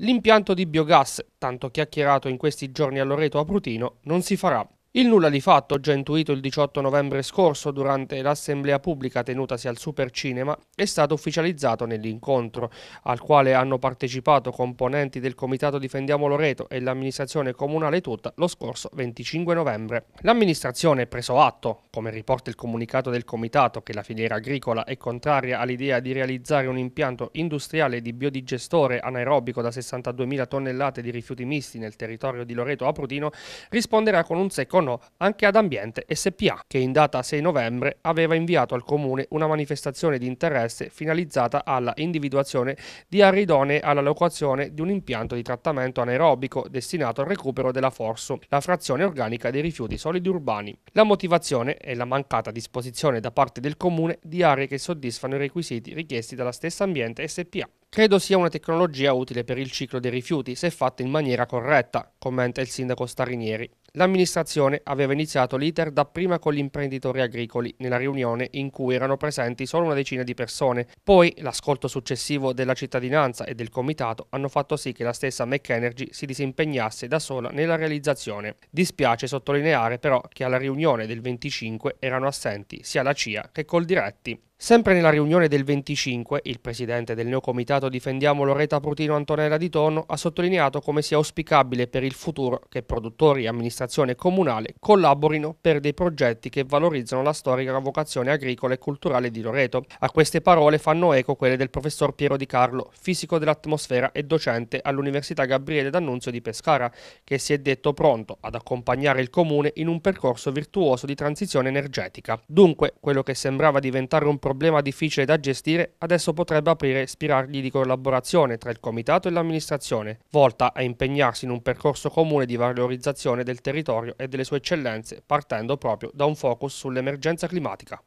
L'impianto di biogas, tanto chiacchierato in questi giorni a Loreto a Prutino, non si farà. Il nulla di fatto, già intuito il 18 novembre scorso durante l'assemblea pubblica tenutasi al Supercinema, è stato ufficializzato nell'incontro, al quale hanno partecipato componenti del Comitato Difendiamo Loreto e l'amministrazione comunale tutta lo scorso 25 novembre. L'amministrazione, preso atto, come riporta il comunicato del Comitato, che la filiera agricola è contraria all'idea di realizzare un impianto industriale di biodigestore anaerobico da 62.000 tonnellate di rifiuti misti nel territorio di Loreto Aprutino, risponderà con un secco mano anche ad Ambiente SPA, che in data 6 novembre aveva inviato al Comune una manifestazione di interesse finalizzata alla individuazione di aree idonee alla locazione di un impianto di trattamento anaerobico destinato al recupero della Forso, la frazione organica dei rifiuti solidi urbani. La motivazione è la mancata disposizione da parte del Comune di aree che soddisfano i requisiti richiesti dalla stessa Ambiente SPA. Credo sia una tecnologia utile per il ciclo dei rifiuti se fatta in maniera corretta, commenta il sindaco Starinieri. L'amministrazione aveva iniziato l'iter dapprima con gli imprenditori agricoli, nella riunione in cui erano presenti solo una decina di persone. Poi l'ascolto successivo della cittadinanza e del comitato hanno fatto sì che la stessa McEnergy si disimpegnasse da sola nella realizzazione. Dispiace sottolineare però che alla riunione del 25 erano assenti sia la CIA che Coldiretti. Sempre nella riunione del 25, il presidente del neocomitato Difendiamo Loreta Prutino Antonella di Tono ha sottolineato come sia auspicabile per il futuro che produttori, e amministrazione comunale collaborino per dei progetti che valorizzano la storica vocazione agricola e culturale di Loreto. A queste parole fanno eco quelle del professor Piero Di Carlo, fisico dell'atmosfera e docente all'Università Gabriele D'Annunzio di Pescara, che si è detto pronto ad accompagnare il comune in un percorso virtuoso di transizione energetica. Dunque, quello che sembrava diventare un problema difficile da gestire, adesso potrebbe aprire spiragli di collaborazione tra il comitato e l'amministrazione, volta a impegnarsi in un percorso comune di valorizzazione del territorio e delle sue eccellenze, partendo proprio da un focus sull'emergenza climatica.